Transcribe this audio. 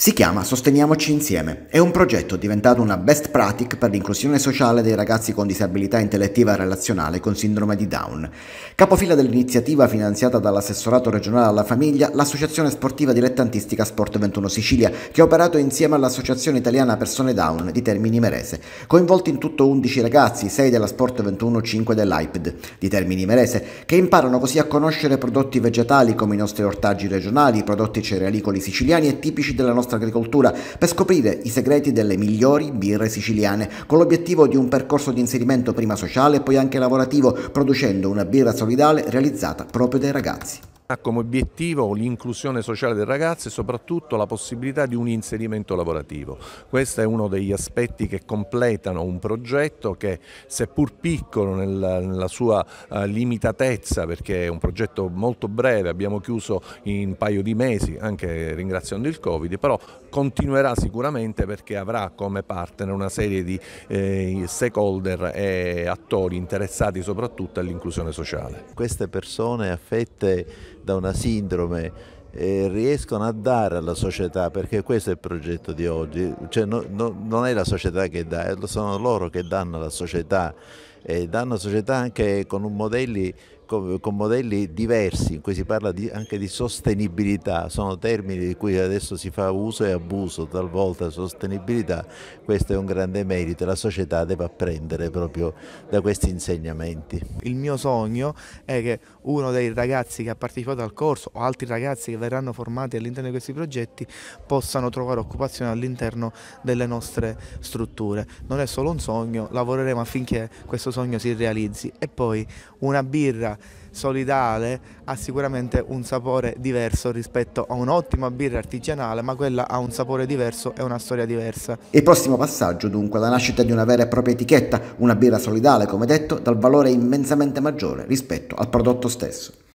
Si chiama Sosteniamoci insieme. È un progetto diventato una best practice per l'inclusione sociale dei ragazzi con disabilità intellettiva e relazionale con sindrome di Down. Capofila dell'iniziativa finanziata dall'assessorato regionale alla famiglia, l'associazione sportiva dilettantistica Sport 21 Sicilia, che ha operato insieme all'associazione italiana Persone Down di Termini Merese, coinvolti in tutto 11 ragazzi, 6 della Sport 21, 5 dell'AIPD di Termini Merese, che imparano così a conoscere prodotti vegetali come i nostri ortaggi regionali, prodotti cerealicoli siciliani e tipici della nostra nostra agricoltura per scoprire i segreti delle migliori birre siciliane, con l'obiettivo di un percorso di inserimento prima sociale e poi anche lavorativo, producendo una birra solidale realizzata proprio dai ragazzi ha come obiettivo l'inclusione sociale del ragazzo e soprattutto la possibilità di un inserimento lavorativo. Questo è uno degli aspetti che completano un progetto che seppur piccolo nella, nella sua uh, limitatezza, perché è un progetto molto breve, abbiamo chiuso in un paio di mesi, anche ringraziando il Covid, però continuerà sicuramente perché avrà come partner una serie di eh, stakeholder e attori interessati soprattutto all'inclusione sociale. Queste persone affette da una sindrome riescono a dare alla società, perché questo è il progetto di oggi, cioè, no, no, non è la società che dà, sono loro che danno alla società e danno alla società anche con modelli con, con modelli diversi, in cui si parla di, anche di sostenibilità, sono termini di cui adesso si fa uso e abuso, talvolta sostenibilità, questo è un grande merito, e la società deve apprendere proprio da questi insegnamenti. Il mio sogno è che uno dei ragazzi che ha partecipato al corso o altri ragazzi che verranno formati all'interno di questi progetti possano trovare occupazione all'interno delle nostre strutture. Non è solo un sogno, lavoreremo affinché questo sogno si realizzi e poi una birra solidale ha sicuramente un sapore diverso rispetto a un'ottima birra artigianale, ma quella ha un sapore diverso e una storia diversa. Il prossimo passaggio dunque è la nascita di una vera e propria etichetta, una birra solidale come detto, dal valore immensamente maggiore rispetto al prodotto stesso.